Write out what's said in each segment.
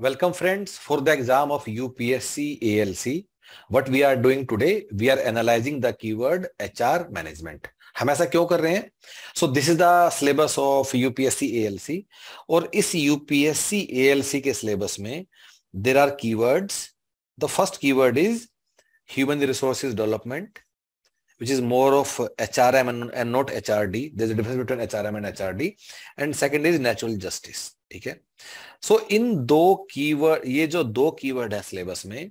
Welcome friends for the exam of UPSC ALC. What we are doing today, we are analyzing the keyword HR management. हम ऐसा क्यों कर रहे हैं so this is the syllabus of UPSC ALC और इस UPSC ALC के syllabus में there are keywords the first keyword is human resources development which is more of HRM and, and not HRD. There's a difference between HRM and HRD. And second is natural justice. ठीक है so इन दो keyword ये जो दो keyword है syllabus में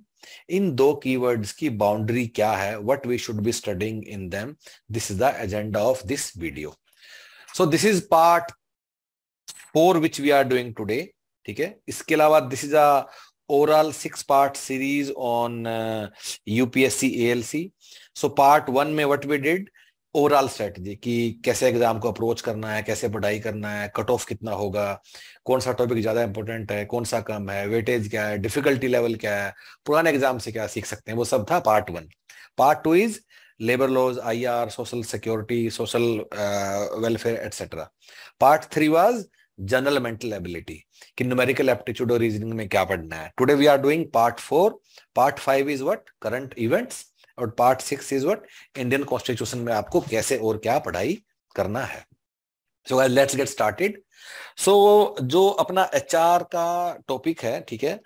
इन दो keywords की बाउंड्री क्या है what we should be studying in them this is the agenda of this video so this is part four which we are doing today ठीक है इसके अलावा this is overall six part series on UPSC C so part one में what we did overall strategy कि कैसे exam को approach करना है कैसे पढ़ाई करना है कट ऑफ कितना होगा कौन सा टॉपिक ज्यादा इंपॉर्टेंट है कौन सा कम है वेटेज क्या है डिफिकल्टी लेवल क्या है पुराने एग्जाम से क्या सीख सकते हैं वो सब था part one part two is labour laws I R social security social welfare etcetera part three was general mental ability कि न्यूमेरिकल एप्टीट्यूड और रीजनिंग में क्या पढ़ना है today we are doing part four part five is what current events और part six is what Indian constitution में आपको कैसे और क्या पढ़ाई करना है so let's get started so जो अपना एच का टॉपिक है ठीक है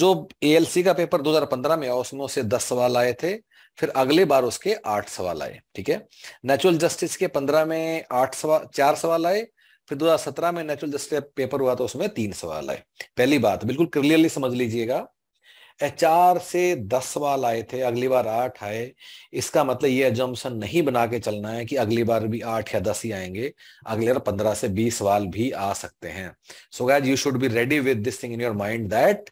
जो एएलसी का पेपर 2015 में उसमें से 10 सवाल आए थे फिर अगले बार उसके आठ सवाल आए ठीक है नेचुरल जस्टिस के पंद्रह में आठ सवाल चार सवाल आए फिर 2017 में नेचुरल जस्टिस पेपर हुआ तो उसमें तीन सवाल आए पहली बात बिल्कुल क्लियरली समझ लीजिएगा एचआर से दस सवाल आए थे अगली बार आठ आए इसका मतलब ये एजम्सन नहीं बना के चलना है कि अगली बार भी आठ या दस ही आएंगे अगले बार पंद्रह से बीस सवाल भी आ सकते हैं so guys you should be ready with this thing in your mind that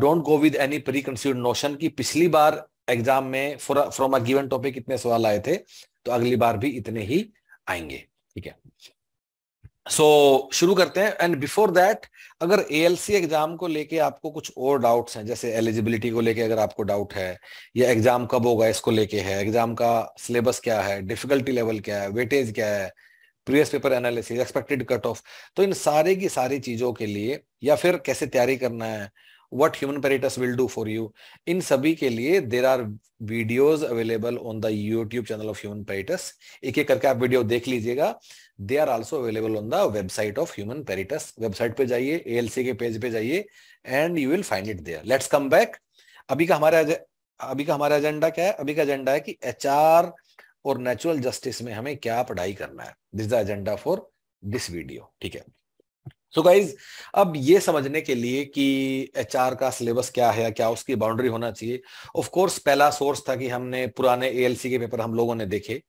don't go with any preconceived notion की पिछली बार एग्जाम में फ्रॉम अ गिवन टॉपिक इतने सवाल आए थे तो अगली बार भी इतने ही आएंगे ठीक है सो so, शुरू करते हैं एंड बिफोर दैट अगर ए एग्जाम को लेके आपको कुछ और डाउट्स हैं जैसे एलिजिबिलिटी को लेके अगर आपको डाउट है या एग्जाम कब होगा इसको लेके है एग्जाम का सिलेबस क्या है डिफिकल्टी लेवल क्या है वेटेज क्या है previous paper analysis expected cut off तो इन सारे की सारी चीजों के लिए या फिर कैसे तैयारी करना है what Human Peritus will do for you इन सभी के लिए there are videos available on the YouTube channel of Human Peritus एक एक करके आप वीडियो देख लीजिएगा they are also available on the website of Human Peritus website पे जाइए सी के पेज पे जाइए and you will find it there let's come back अभी का हमारा अभी का हमारा एजेंडा क्या है अभी का एजेंडा है कि एच आर और नेचुरल जस्टिस में हमें क्या पढ़ाई करना है this the agenda for this video ठीक है सो so गाइज अब ये समझने के लिए कि एच का सिलेबस क्या है क्या उसकी बाउंड्री होना चाहिए ऑफ कोर्स पहला सोर्स था कि हमने पुराने ए के पेपर हम लोगों ने देखे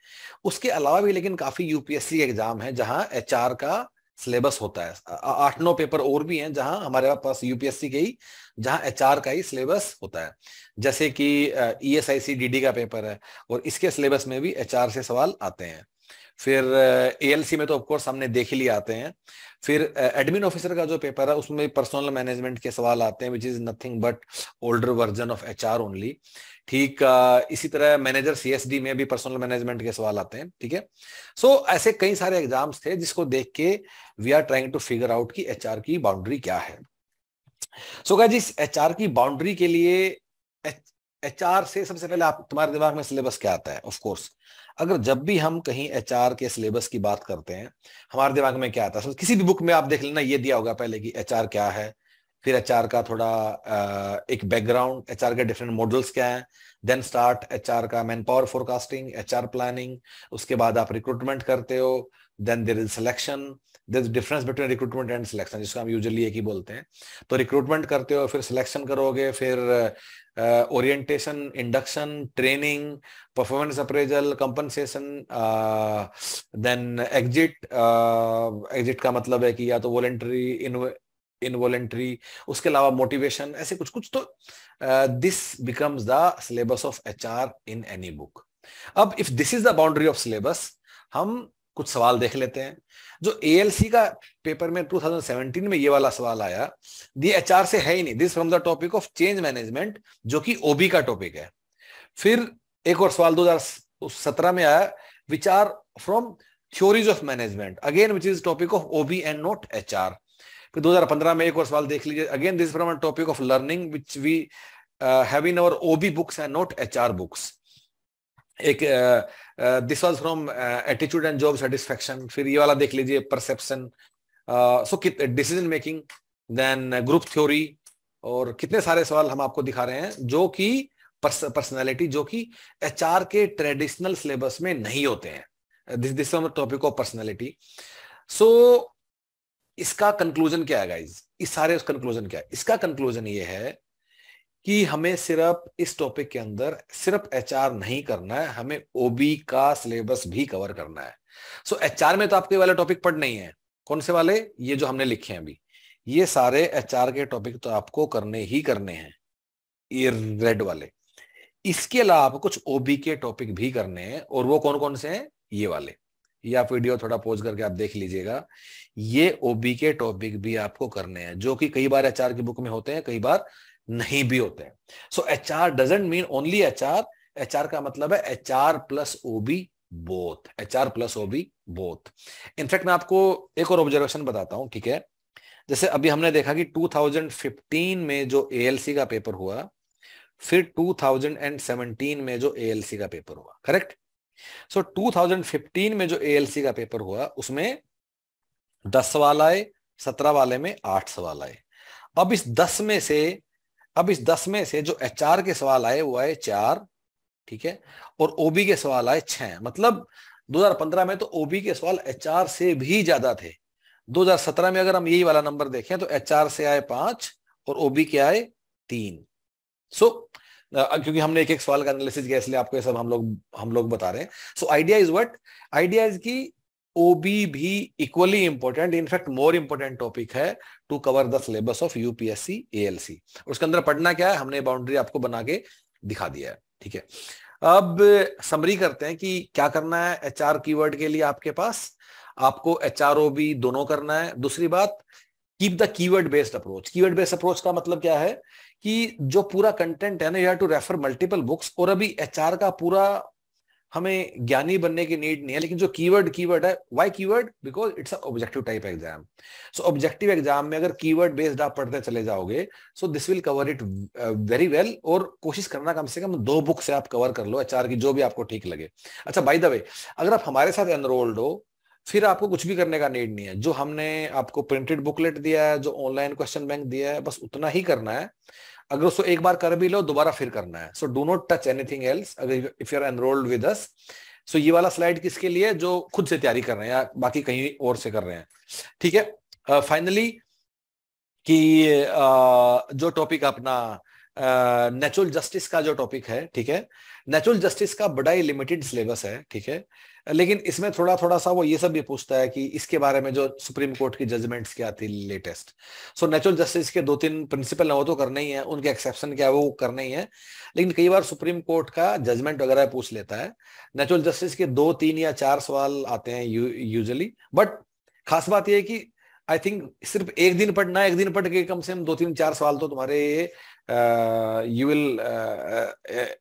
उसके अलावा भी लेकिन काफी यूपीएससी एग्जाम है जहां एच का सिलेबस होता है आठ नौ पेपर और भी हैं जहां हमारे पास यूपीएससी के ही जहां एच का ही सिलेबस होता है जैसे कि ई एस e का पेपर है और इसके सिलेबस में भी एच से सवाल आते हैं फिर एएलसी में तो ऑफकोर्स हमने देख ही आते हैं फिर एडमिन ऑफिसर का जो पेपर है उसमें पर्सनल मैनेजमेंट के सवाल आते हैं which is nothing but older version of H R only ठीक इसी तरह मैनेजर सीएसडी में भी पर्सनल मैनेजमेंट के सवाल आते हैं ठीक है सो so, ऐसे कई सारे एग्जाम्स थे जिसको देख के we are trying to figure out की एच की बाउंड्री क्या है सो so, जी एच की बाउंड्री के लिए एच से सबसे पहले आप तुम्हारे दिमाग में सिलेबस क्या आता है ऑफकोर्स अगर जब भी हम कहीं एच के सिलेबस की बात करते हैं हमारे दिमाग में क्या आता है किसी भी बुक में आप देख लेना ये दिया होगा पहले कि एच क्या है फिर एच का थोड़ा एक बैकग्राउंड एच के डिफरेंट मॉडल्स क्या है देन स्टार्ट एच आर का man power forecasting H R planning उसके बाद आप रिक्रूटमेंट करते हो then there is selection there is difference between recruitment and selection जिसको हम यूजली एक ही बोलते हैं तो रिक्रूटमेंट करते हो फिर सिलेक्शन करोगे फिर orientation induction training performance appraisal compensation then exit exit का मतलब है कि या तो वॉलेंट्री इनवॉलेंट्री उसके अलावा मोटिवेशन ऐसे कुछ कुछ तो this becomes the syllabus of H in any book अब if this is the boundary of syllabus हम कुछ सवाल देख लेते हैं जो सी का पेपर में 2017 में ये वाला सवाल आया दी एच से है ही नहीं this from the topic of change management जो कि ओबी का टॉपिक है फिर एक और सवाल 2017 में आया विचार from theories of management again which is topic of OB and not R फिर 2015 में एक और सवाल देख लीजिए again this from topic of learning which we have in our OB books and not H books एक this was from attitude and job satisfaction फिर ये वाला देख लीजिए perception so decision making then group theory और कितने सारे सवाल हम आपको दिखा रहे हैं जो कि पर्सनैलिटी जो कि एच के ट्रेडिशनल सिलेबस में नहीं होते हैं this this topic of personality so इसका कंक्लूजन क्या है गाइज इस सारे कंक्लूजन क्या है इसका कंक्लूजन ये है कि हमें सिर्फ इस टॉपिक के अंदर सिर्फ एच नहीं करना है हमें ओबी का सिलेबस भी कवर करना है सो so, एच में तो आपके वाले टॉपिक पढ़ नहीं है कौन से वाले ये जो हमने लिखे हैं अभी ये सारे एच के टॉपिक तो आपको करने ही करने हैं ये रेड वाले इसके अलावा कुछ ओबी के टॉपिक भी करने हैं और वो कौन कौन से हैं ये वाले ये आप वीडियो थोड़ा पोज करके आप देख लीजिएगा ये ओबी के टॉपिक भी आपको करने हैं जो कि कई बार एचआर की बुक में होते हैं कई बार नहीं भी होते हैं so H R doesn't mean only H R H R का मतलब है H R plus OB both H R plus OB both in fact मैं आपको एक और ऑब्जर्वेशन बताता हूं ठीक है जैसे अभी हमने देखा कि 2015 में जो एएलसी का पेपर हुआ फिर 2017 में जो एएलसी का पेपर हुआ करेक्ट सो so, 2015 में जो एएलसी का पेपर हुआ उसमें दस सवाल आए सत्रह वाले में आठ सवाल आए अब इस दस में से अब इस दस में से जो एच के सवाल आए वो आए चार ठीक है और ओबी के सवाल आए छह मतलब 2015 में तो ओबी के सवाल एच से भी ज्यादा थे 2017 में अगर हम यही वाला नंबर देखें तो एच से आए पांच और ओबी के आए तीन सो so, क्योंकि हमने एक एक सवाल का एनालिसिस किया इसलिए आपको ये सब हम लोग हम लोग बता रहे हैं so idea is what idea is की ओबी भी equally important in fact more important topic है to cover the syllabus of UPSC ALC उसके अंदर पढ़ना क्या है हमने बाउंड्री आपको बना के दिखा दिया है ठीक है अब समरी करते हैं कि क्या करना है एच आर कीवर्ड के लिए आपके पास आपको एच आर ओ बी दोनों करना है दूसरी बात keep the keyword based approach keyword based approach का मतलब क्या है कि जो पूरा कंटेंट है ना you have to refer multiple books और अभी एच का पूरा हमें ज्ञानी बनने की नीड नहीं है लेकिन जो कीवर्ड कीवर्ड है why keyword because it's a objective type exam so objective exam में अगर कीवर्ड बेस्ड आप पढ़ते चले जाओगे so this will cover it very well और कोशिश करना कम से कम दो बुक से आप कवर कर लो एचआर की जो भी आपको ठीक लगे अच्छा बाई द वे अगर आप हमारे साथ एनरोल्ड हो फिर आपको कुछ भी करने का नीड नहीं है जो हमने आपको प्रिंटेड बुकलेट दिया है जो ऑनलाइन क्वेश्चन बैंक दिया है बस उतना ही करना है अगर उसको एक बार कर भी लो दोबारा फिर करना है so do not touch anything else अगर if you are enrolled with us so ये वाला स्लाइड किसके लिए जो खुद से तैयारी कर रहे हैं या बाकी कहीं और से कर रहे हैं ठीक है फाइनली कि जो टॉपिक अपना नेचुरल जस्टिस का जो टॉपिक है ठीक है नेचुरल जस्टिस का बड़ा ही लिमिटेड सिलेबस है ठीक है लेकिन इसमें थोड़ा थोड़ा सा वो ये सब भी पूछता है कि इसके बारे में जो सुप्रीम कोर्ट की जजमेंट्स क्या थी लेटेस्ट सो नेचुरल जस्टिस के दो तीन प्रिंसिपल है वो तो करना ही है उनके एक्सेप्शन क्या है वो करना ही है लेकिन कई बार सुप्रीम कोर्ट का जजमेंट वगैरह पूछ लेता है नेचुरल जस्टिस के दो तीन या चार सवाल आते हैं यूजली बट खास बात यह है कि आई थिंक सिर्फ एक दिन पढ़ना एक दिन पढ़ के कम से कम दो तीन चार सवाल तो तुम्हारे you will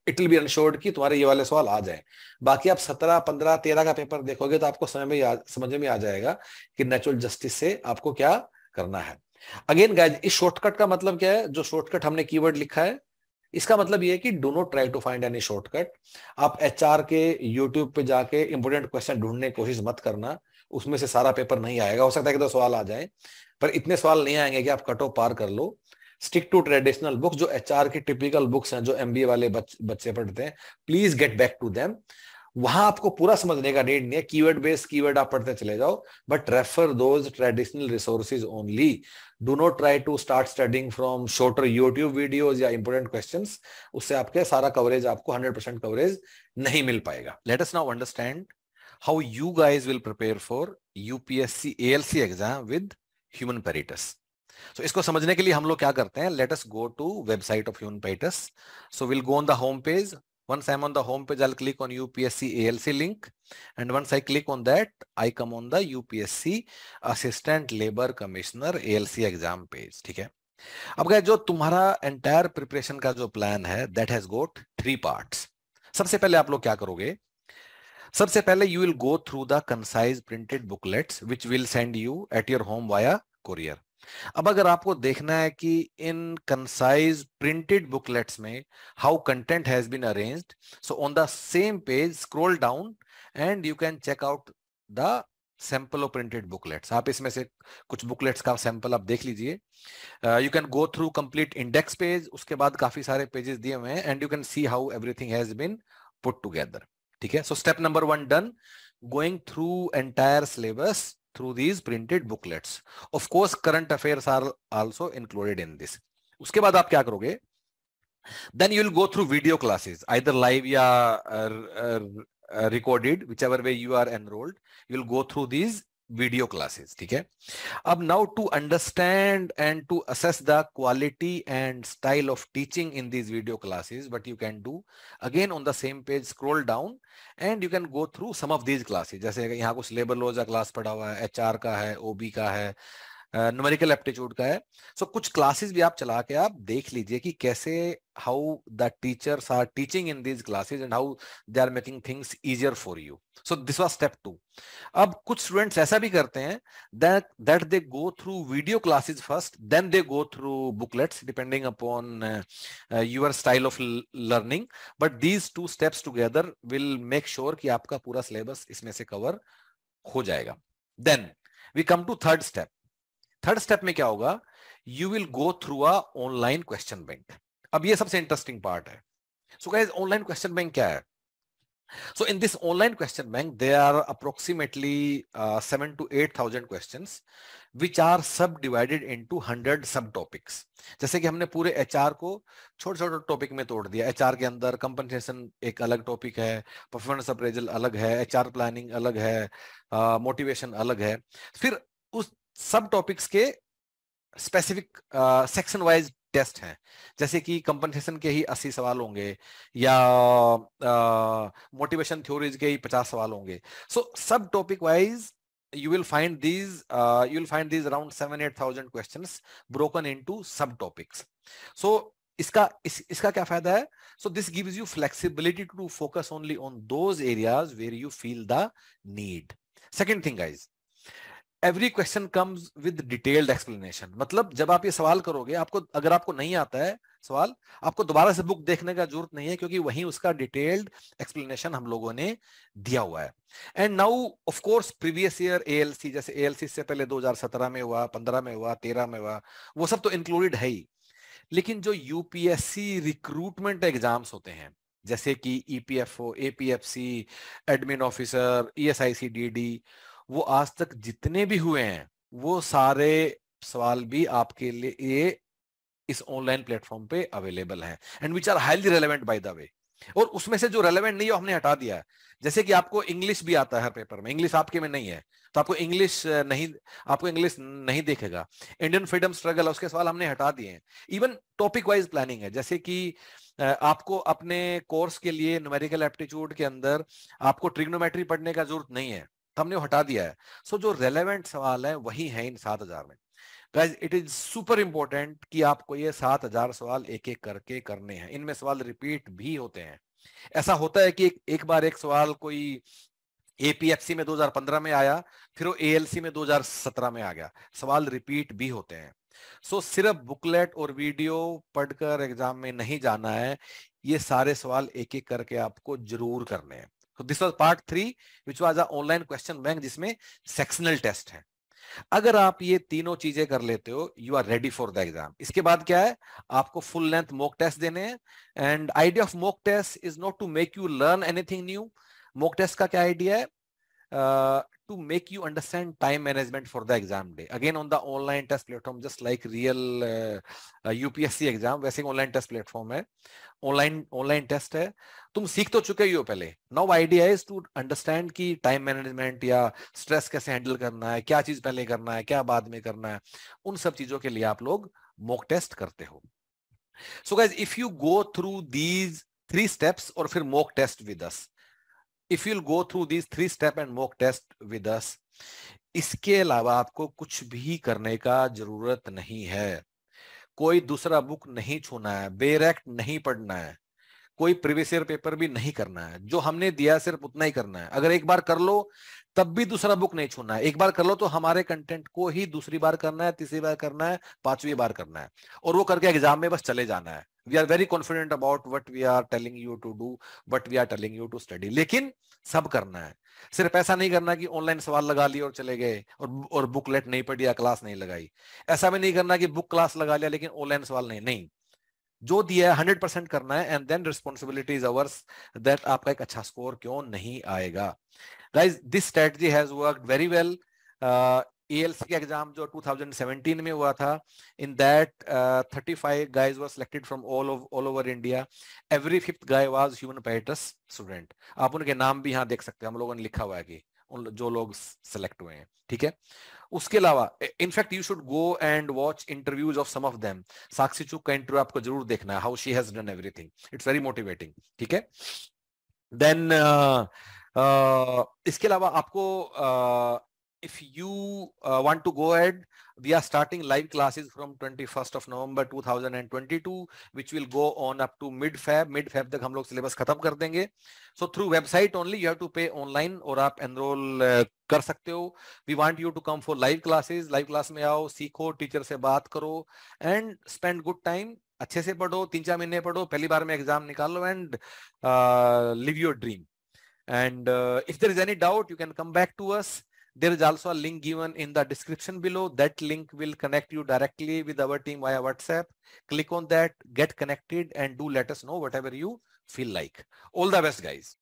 it will be ensured कि तुम्हारे ये वाले सवाल आ जाए बाकी आप सत्रह पंद्रह तेरह का पेपर देखोगे तो आपको समय में आ, समझ में आ जाएगा कि नेचुरल जस्टिस से आपको क्या करना है अगेन गाइज इस शॉर्टकट का मतलब क्या है जो शॉर्टकट हमने कीवर्ड लिखा है इसका मतलब यह है कि do not try to find any shortcut आप एच के यूट्यूब पे जाके इंपोर्टेंट क्वेश्चन ढूंढने की कोशिश मत करना उसमें से सारा पेपर नहीं आएगा हो सकता है कि दो सवाल आ जाए पर इतने सवाल नहीं आएंगे कि आप कट ऑफ पार कर लो स्टिक टू ट्रेडिशनल बुक्स जो एच की टिपिकल बुक्स हैं जो एम वाले बच, बच्चे पढ़ते हैं please get back to them वहां आपको पूरा समझने का नीड नहीं है कीवर्ड बेस्ड कीवर्ड आप पढ़ते चले जाओ but refer those traditional resources only do not try to start studying from shorter YouTube videos या इंपोर्टेंट क्वेश्चन उससे आपके सारा कवरेज आपको हंड्रेड परसेंट कवरेज नहीं मिल पाएगा let's now understand how you guys will prepare for UPSC A L C exam with Human Pettus so इसको समझने के लिए हम लोग क्या करते हैं let's go to website of Human Pettus so will go on the home page once I on the home page I click on UPSC ALC link and once I click on that I come on the UPSC assistant labour commissioner ALC exam page ठीक है अब गए जो तुम्हारा entire preparation का जो plan है that has got three part सबसे पहले आप लोग क्या करोगे सबसे पहले you will go through the concise printed booklets which will send you at your home via courier अब अगर आपको देखना है कि इन कंसाइज प्रिंटेड बुकलेट्स में how content has been arranged so on the same page scroll down and you can check out the sample of printed booklets आप इसमें से कुछ बुकलेट्स का सैंपल आप देख लीजिए you can go through complete index page उसके बाद काफी सारे पेजेस दिए हुए हैं and you can see how everything has been put together ठीक है so step number one done going through entire syllabus through these printed booklets. Of course, current affairs are also included in this. उसके बाद आप क्या करोगे Then you will go through video classes, either live या uh, uh, recorded, whichever way you are enrolled. You will go through these video classes ठीक है अब now to understand and to assess the quality and style of teaching in this video classes but you can do again on the same page scroll down and you can go through some of these classes जैसे यहाँ कुछ labour laws का class पढ़ा हुआ है H का है ओबी का है न्यूमेरिकल एप्टीट्यूड का है सो so, कुछ क्लासेस भी आप चला के आप देख लीजिए कि कैसे how the teachers are teaching in these classes and how they are making things easier for you so this was step two अब कुछ स्टूडेंट्स ऐसा भी करते हैं that that they go through video classes first then they go through booklets depending upon your style of learning but these two steps together will make sure कि आपका पूरा syllabus इसमें से कवर हो जाएगा then we come to third step third step में क्या होगा you will go through a online question bank अब ये सबसे इंटरेस्टिंग पार्ट है so guys online question bank क्या है so in this online question bank they are approximately seven to eight thousand question which are subdivided into hundred subtopics जैसे कि हमने पूरे एच आर को छोटे छोटे टॉपिक में तोड़ दिया एच आर के अंदर कंपनसेशन एक अलग टॉपिक है परफॉर्मेंस अप्रेजल अलग है एच आर प्लानिंग अलग है मोटिवेशन uh, अलग है फिर उस सब टॉपिक्स के स्पेसिफिक सेक्शन वाइज टेस्ट हैं जैसे कि कंपनसेशन के ही अस्सी सवाल होंगे या मोटिवेशन uh, थ्योरीज के ही पचास सवाल होंगे so subtopic wise you will find these uh, you will find these around 7 8000 questions broken into subtopics so इसका इस, इसका क्या फायदा है so this gives you flexibility to focus only on those areas where you feel the need second thing guys every question comes with detailed explanation मतलब जब आप ये सवाल करोगे आपको अगर आपको नहीं आता है सवाल आपको दोबारा से बुक देखने का जरूरत नहीं है क्योंकि वहीं उसका डिटेल्ड एक्सप्लेनेशन हम लोगों ने दिया हुआ है and now of course previous year ALC जैसे एएलसी से पहले 2017 में हुआ 15 में हुआ 13 में हुआ वो सब तो इंक्लूडेड है ही लेकिन जो यूपीएससी रिक्रूटमेंट एग्जाम्स होते हैं जैसे कि EPFO APFC admin officer ESIC DD वो आज तक जितने भी हुए हैं वो सारे सवाल भी आपके लिए ये इस ऑनलाइन प्लेटफॉर्म पे अवेलेबल हैं and which are highly relevant by the way और उसमें से जो रेलेवेंट नहीं है हमने हटा दिया है जैसे कि आपको इंग्लिश भी आता है हर पेपर में इंग्लिश आपके में नहीं है तो आपको इंग्लिश नहीं आपको इंग्लिश नहीं देखेगा इंडियन फ्रीडम स्ट्रगल उसके सवाल हमने हटा दिए हैं इवन टॉपिक वाइज प्लानिंग है जैसे कि आपको अपने कोर्स के लिए न्यूमेरिकल एप्टीट्यूड के अंदर आपको ट्रिग्नोमेट्री पढ़ने का जरूरत नहीं है हमने हटा दिया है सो so, जो रेलेवेंट सवाल है वही है इन सात हजार में guys it is super important कि आपको ये सात हजार सवाल एक एक करके करने हैं इनमें सवाल रिपीट भी होते हैं ऐसा होता है कि एक, एक बार एक सवाल कोई एपीएफसी में 2015 में आया फिर वो एएलसी में 2017 में आ गया सवाल रिपीट भी होते हैं सो so, सिर्फ बुकलेट और वीडियो पढ़कर एग्जाम में नहीं जाना है ये सारे सवाल एक एक करके आपको जरूर करने हैं this was part 3 which was a online question bank jisme sectional test है अगर आप ये तीनों चीजें कर लेते हो you are ready for the exam इसके बाद क्या है आपको फुल लेंथ मॉक टेस्ट देने हैं and idea of mock test is not to make you learn anything new mock test का क्या आइडिया है uh, to make you understand time management for the exam day. Again, on the online test platform, just like real uh, UPSC exam, वैसे online test platform है, online online test है. तुम सीख तो चुके ही हो पहले. Now idea is to understand कि time management या stress कैसे handle करना है, क्या चीज पहले करना है, क्या बाद में करना है. उन सब चीजों के लिए आप लोग mock test करते हो. So guys, if you go through these three steps और फिर mock test with us. If you'll go through these three step and mock test with us इसके अलावा आपको कुछ भी करने का जरूरत नहीं है कोई दूसरा बुक नहीं छूना है बेरेक्ट e नहीं पढ़ना है कोई प्रीवियस ईयर पेपर भी नहीं करना है जो हमने दिया सिर्फ उतना ही करना है अगर एक बार कर लो तब भी दूसरा बुक नहीं छूना है एक बार कर लो तो हमारे कंटेंट को ही दूसरी बार करना है तीसरी बार करना है पांचवी बार करना है और वो करके एग्जाम में बस चले जाना है we are very confident about what we are telling you to do what we are telling you to study लेकिन सब करना है सिर्फ ऐसा नहीं करना कि ऑनलाइन सवाल लगा लिए और चले गए और और बुकलेट नहीं पढ़ी या क्लास नहीं लगाई ऐसा भी नहीं करना कि बुक क्लास लगा लिया लेकिन ऑनलाइन सवाल नहीं नहीं जो दिया है हंड्रेड परसेंट करना है and then responsibility is ours that आपका एक अच्छा स्कोर क्यों नहीं आएगा guys this strategy has worked very well ALC का एग्जाम जो 2017 में हुआ था in that 35 guys were selected from all all over India every fifth guy was Human Pettus student आप उनके नाम भी यहाँ देख सकते हैं हम लोगों ने लिखा हुआ है कि उन जो लोग सेलेक्ट हुए हैं ठीक है उसके अलावा in fact you should go and watch interviews of some of them Sakshi चूक का इंटरव्यू आपको जरूर देखना है how she has done everything it's very motivating ठीक है देन इसके अलावा आपको if you want to go ahead we are starting live classes from twenty first of November two thousand and twenty two which will go on up to mid Feb mid Feb तक हम लोग syllabus खत्म कर देंगे so through website only you have to pay online और आप enrol कर सकते हो we want you to come for live classes live class में आओ सीखो टीचर से बात करो एंड स्पेंड गुड टाइम अच्छे से पढ़ो तीन चार महीने पढ़ो पहली बार में एग्जाम निकालो and live your dream And uh, if there is any doubt, you can come back to us. There is also a link given in the description below. That link will connect you directly with our team via WhatsApp. Click on that, get connected and do let us know whatever you feel like. All the best guys.